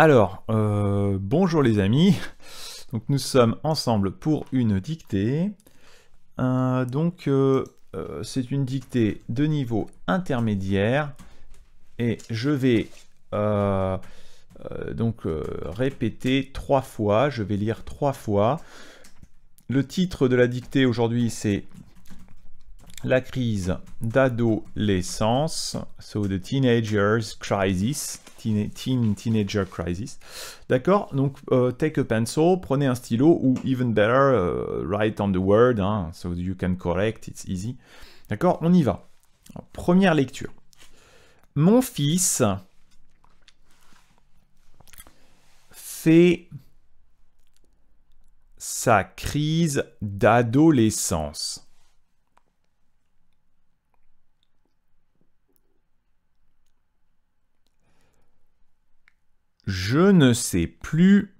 Alors, euh, bonjour les amis. Donc nous sommes ensemble pour une dictée. Euh, donc euh, c'est une dictée de niveau intermédiaire. Et je vais donc répéter trois fois. Je vais lire trois fois. Le titre de la dictée aujourd'hui c'est La crise d'adolescence. So the teenagers crisis. Teenager Crisis. D'accord Donc, euh, take a pencil, prenez un stylo, ou even better, euh, write on the word, hein, so you can correct, it's easy. D'accord On y va. première lecture. Mon fils fait sa crise d'adolescence. Je ne sais plus.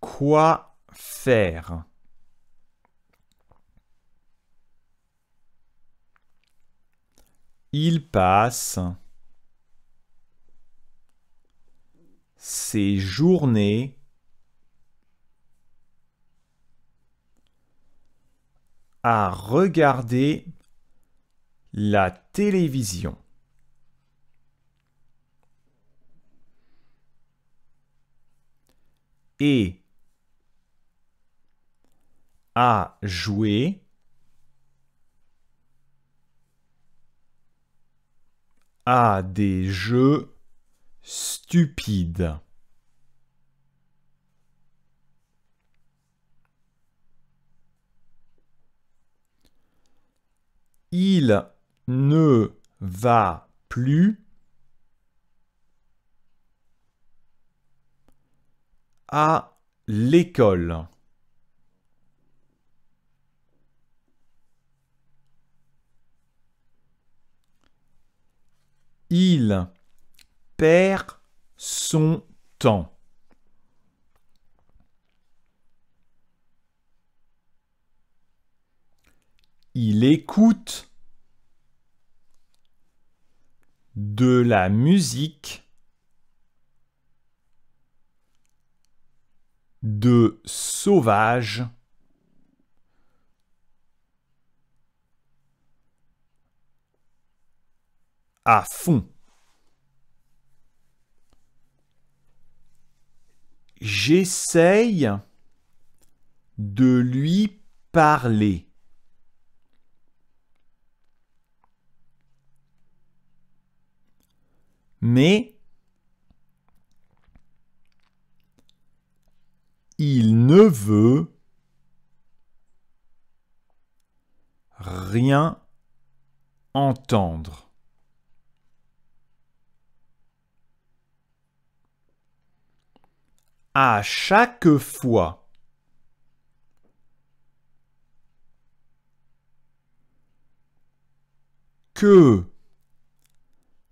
Quoi faire Il passe ses journées à regarder la télévision. Et à jouer à des jeux stupides. Il ne va plus à l'école. Il perd son temps. Il écoute de la musique, de sauvage, à fond. J'essaye de lui parler. mais il ne veut rien entendre. À chaque fois que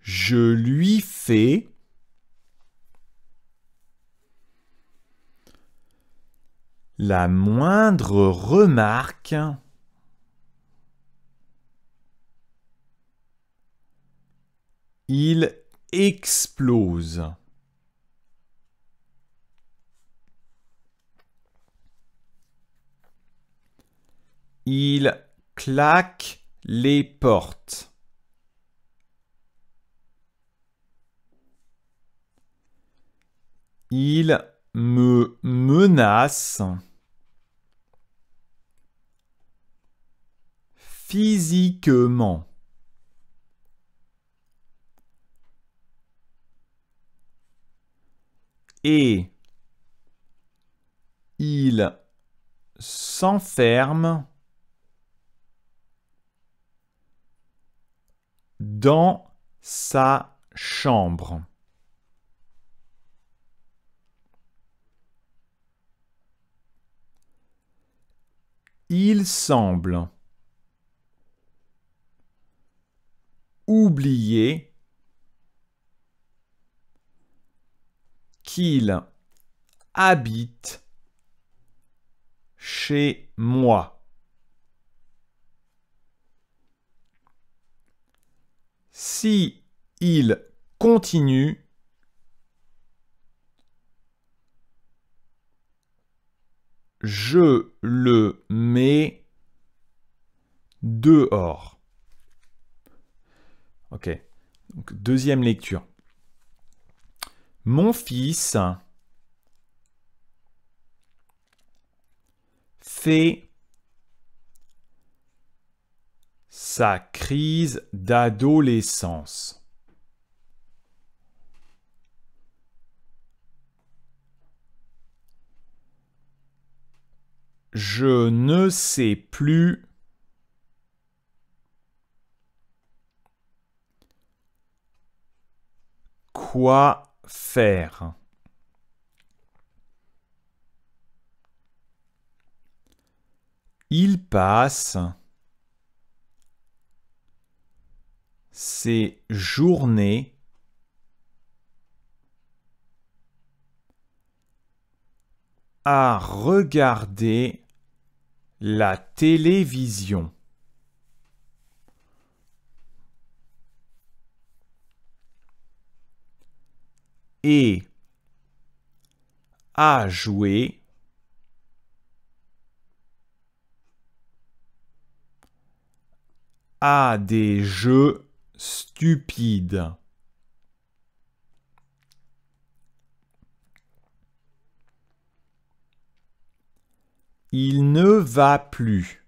je lui fais la moindre remarque il explose. Il claque les portes. Il me menace physiquement. Et il s'enferme dans sa chambre. Il semble. Oublier qu'il habite chez moi. Si il continue, je le mets dehors. Ok, deuxième lecture. Mon fils fait sa crise d'adolescence. Je ne sais plus. Quoi faire Il passe ses journées à regarder la télévision. Et à jouer à des jeux stupides. Il ne va plus.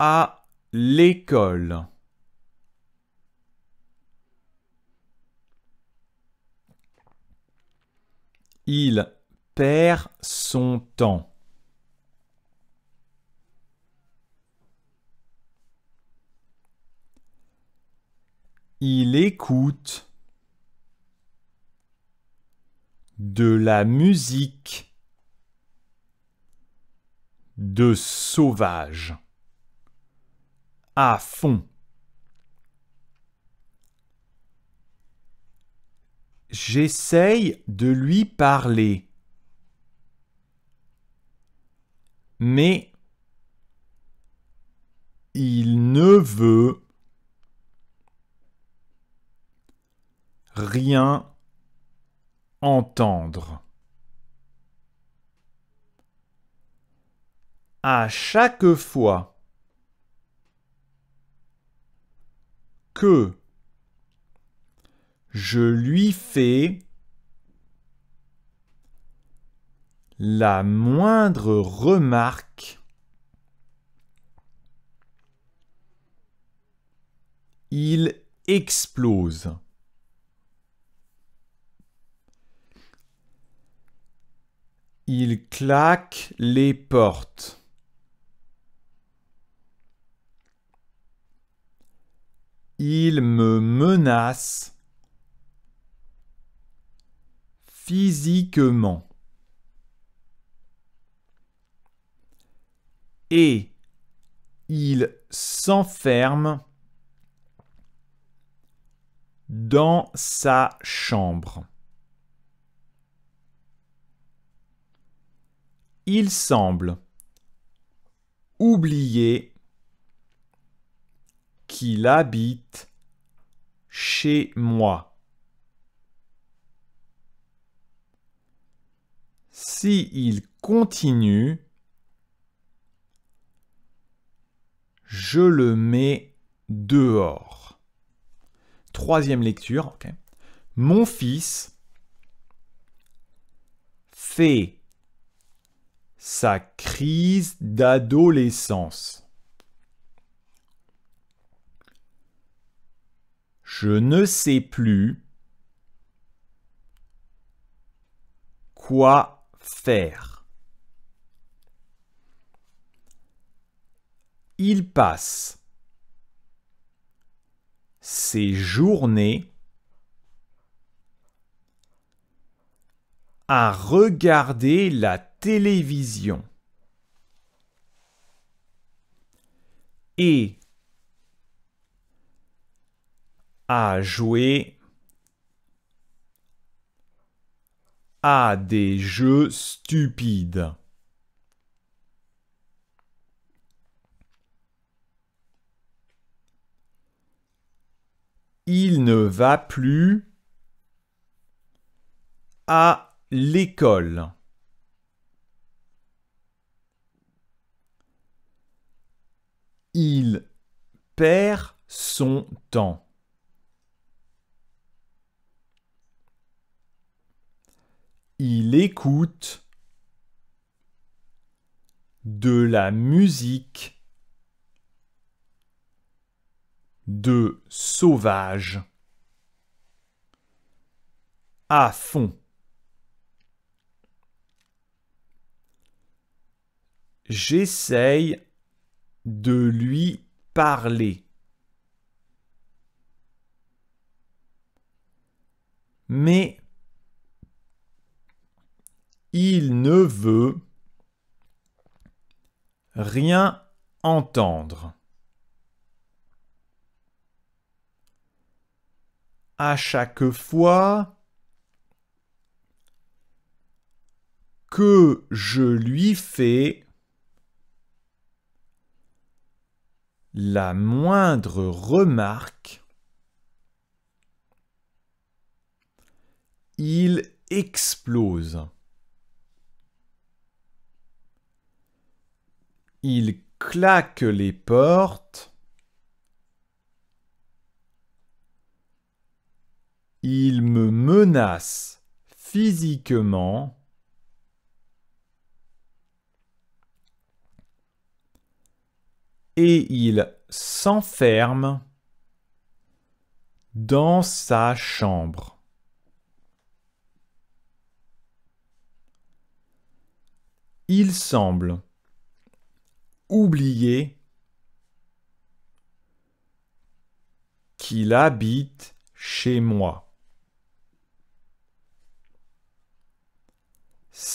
À l'école. Il perd son temps. Il écoute de la musique de sauvage à fond. J'essaye de lui parler, mais il ne veut rien entendre. À chaque fois que je lui fais la moindre remarque, il explose. Il claque les portes. Il me menace physiquement. Et il s'enferme dans sa chambre. il semble oublier qu'il habite chez moi. Si il continue, je le mets dehors. Troisième lecture. Mon fils fait sa crise d'adolescence. Je ne sais plus quoi faire. Il passe ses journées à regarder la télévision. Et à jouer à des jeux stupides. Il ne va plus à l'école. Il perd son temps. Il écoute de la musique de sauvage à fond. J'essaye de lui parler. Mais il ne veut rien entendre. À chaque fois que je lui fais la moindre remarque, il explose. Il claque les portes. Il me menace physiquement. et il s'enferme dans sa chambre. Il semble oublier qu'il habite chez moi.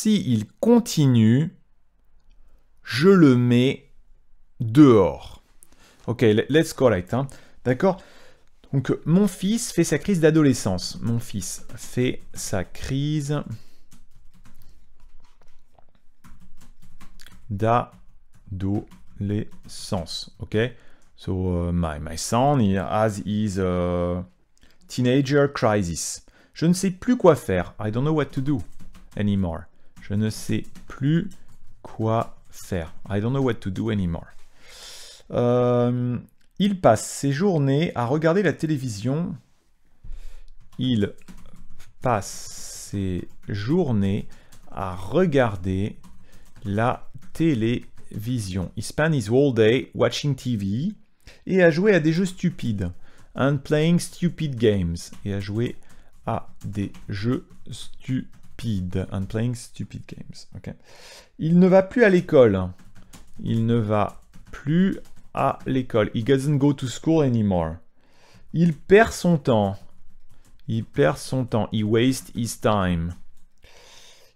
il continue, je le mets dehors. Ok, let's correct. Hein. D'accord Donc, mon fils fait sa crise d'adolescence. Mon fils fait sa crise d'adolescence. Ok So, uh, my, my son he has his uh, teenager crisis. Je ne sais plus quoi faire. I don't know what to do anymore. Je ne sais plus quoi faire. I don't know what to do anymore. Euh, il passe ses journées à regarder la télévision. Il passe ses journées à regarder la télévision. He spends his whole day watching TV et à jouer à des jeux stupides. And playing stupid games. Et à jouer à des jeux stupides. And playing stupid games. Il ne va plus à l'école. Il ne va plus à l'école. He doesn't go to school anymore. Il perd son temps. Il perd son temps. He wastes his time.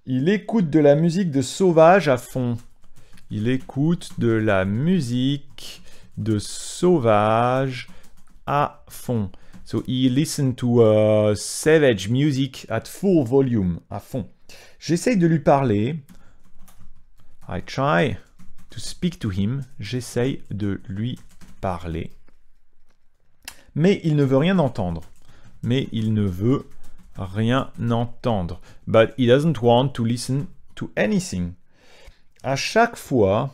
Il écoute de la musique de sauvage à fond. Il écoute de la musique de sauvage à fond. So he listened to uh, savage music at full volume, à fond. J'essaye de lui parler. I try to speak to him, j'essaye de lui parler. Mais il ne veut rien entendre. Mais il ne veut rien entendre. But he doesn't want to listen to anything. À chaque fois,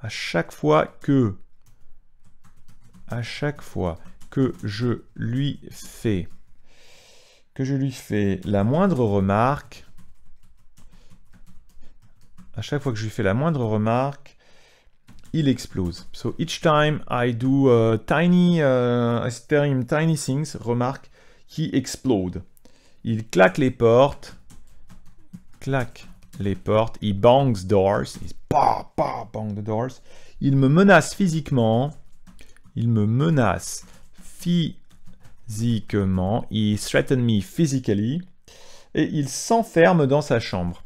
à chaque fois que, à chaque fois que je lui fais, que je lui fais la moindre remarque, à chaque fois que je lui fais la moindre remarque, il explose. So each time I do uh, tiny, uh, I tell him tiny things, remarque, he explode. Il claque les portes, claque les portes, he bangs doors, il bang doors. Il me menace physiquement, il me menace physiquement, he threaten me physically, et il s'enferme dans sa chambre.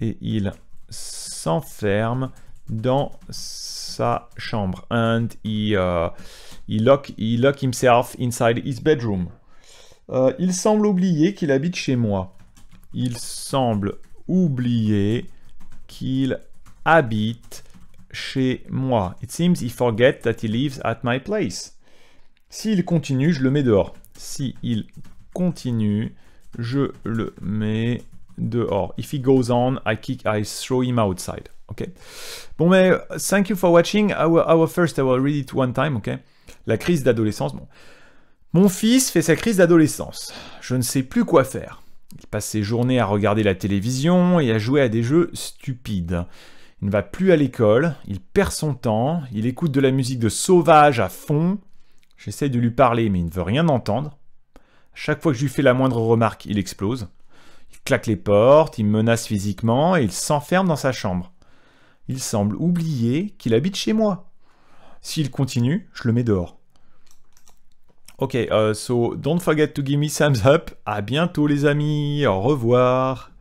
Et il s'enferme dans sa chambre and he, uh, he, lock, he lock himself inside his bedroom. Euh, il semble oublier qu'il habite chez moi. Il semble oublier qu'il habite chez moi. It seems he forgets that he lives at my place. S'il continue, je le mets dehors. Si il continue, je le mets dehors. If he goes on, I kick, I throw him outside. Okay. Bon, mais thank you for watching. I will, first, I will read it one time. Okay. La crise d'adolescence. Bon. Mon fils fait sa crise d'adolescence. Je ne sais plus quoi faire. Il passe ses journées à regarder la télévision et à jouer à des jeux stupides. Il ne va plus à l'école, il perd son temps, il écoute de la musique de sauvage à fond. J'essaie de lui parler, mais il ne veut rien entendre. Chaque fois que je lui fais la moindre remarque, il explose claque les portes, il menace physiquement et il s'enferme dans sa chambre. Il semble oublier qu'il habite chez moi. S'il continue, je le mets dehors. Ok, euh, so don't forget to give me thumbs up. À bientôt les amis, au revoir.